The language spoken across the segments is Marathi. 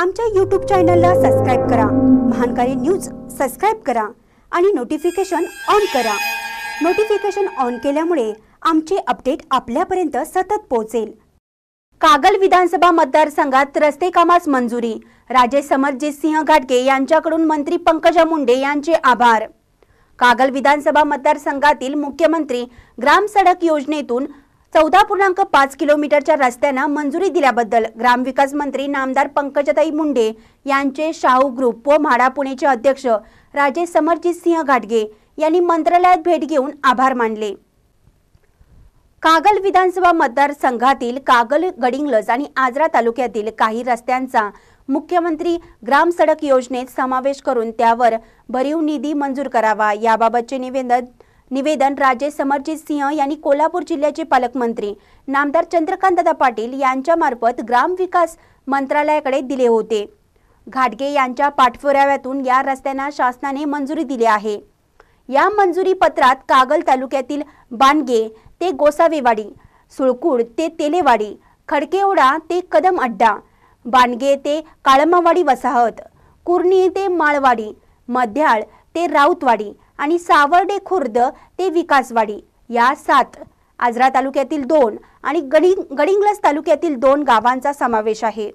आमच्या यूट्यूब चॅनलला सबस्क्राईब करा महानकारी न्यूज सबस्क्राईब करा आणि नोटिफिकेशन ऑन करा नोटिफिकेशन ऑन केल्यामुळे आमचे अपडेट आपल्यापर्यंत सतत पोहोचेल कागल विधानसभा मतदारसंघात रस्ते कामास मंजुरी राजे समरजित सिंह घाटगे यांच्याकडून मंत्री पंकजा मुंडे यांचे आभार कागल विधानसभा मतदारसंघातील मुख्यमंत्री ग्राम सडक योजनेतून चौदा पूर्णांक पाच किलोमीटरच्या रस्त्यांना मंजुरी दिल्याबद्दल ग्रामविकास मंत्री नामदार पंकजताई मुंडे यांचे शाहू ग्रुप व म्हाडा पुणेचे अध्यक्ष राजे समरजित सिंह घाटगे यांनी मंत्रालयात भेट घेऊन आभार मानले कागल विधानसभा मतदारसंघातील कागल गडिंगलज आणि आजरा तालुक्यातील काही रस्त्यांचा मुख्यमंत्री ग्राम सडक योजनेत समावेश करून त्यावर भरीव निधी मंजूर करावा याबाबतचे निवेदन निवेदन राजे समर्जित सिंह यांनी कोल्हापूर जिल्ह्याचे पालकमंत्री नामदार दादा पाटील यांच्यामार्फत ग्रामविकास मंत्रालयाकडे दिले होते घाटगे यांच्या पाठपुराव्यातून या रस्त्यांना शासनाने मंजुरी दिली आहे या मंजुरी पत्रात कागल तालुक्यातील बानगे ते गोसावेवाडी सुळकुड ते तेलेवाडी खडकेवडा ते कदम अड्डा बानगे ते काळमावाडी वसाहत कुर्णी ते माळवाडी मध्याळ ते राऊतवाडी आणि सावर्डे खुर्द ते विकासवाडी या सात आजरा तालुक्यातील दोन आणि गडिंग गडिंग्लस तालुक्यातील दोन गावांचा समावेश आहे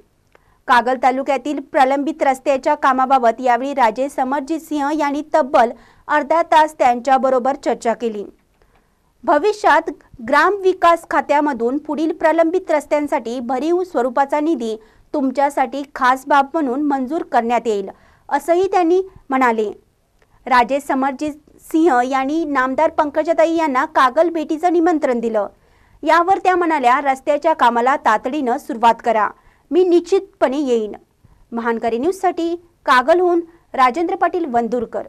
कागल तालुक्यातील प्रलंबित रस्त्याच्या कामाबाबत यावेळी राजे समरजित सिंह यांनी तब्बल अर्धा तास त्यांच्याबरोबर चर्चा केली भविष्यात ग्राम विकास खात्यामधून पुढील प्रलंबित रस्त्यांसाठी भरीव स्वरूपाचा निधी तुमच्यासाठी खास बाब म्हणून मंजूर करण्यात येईल असंही त्यांनी म्हणाले राजेश समर्जी सिंह यांनी नामदार पंकजाताई यांना कागल भेटीचं निमंत्रण दिलं यावर त्या म्हणाल्या रस्त्याच्या कामाला तातडीनं सुरुवात करा मी निश्चितपणे येईन महानकरी न्यूजसाठी कागलहून राजेंद्र पाटील वंदुरकर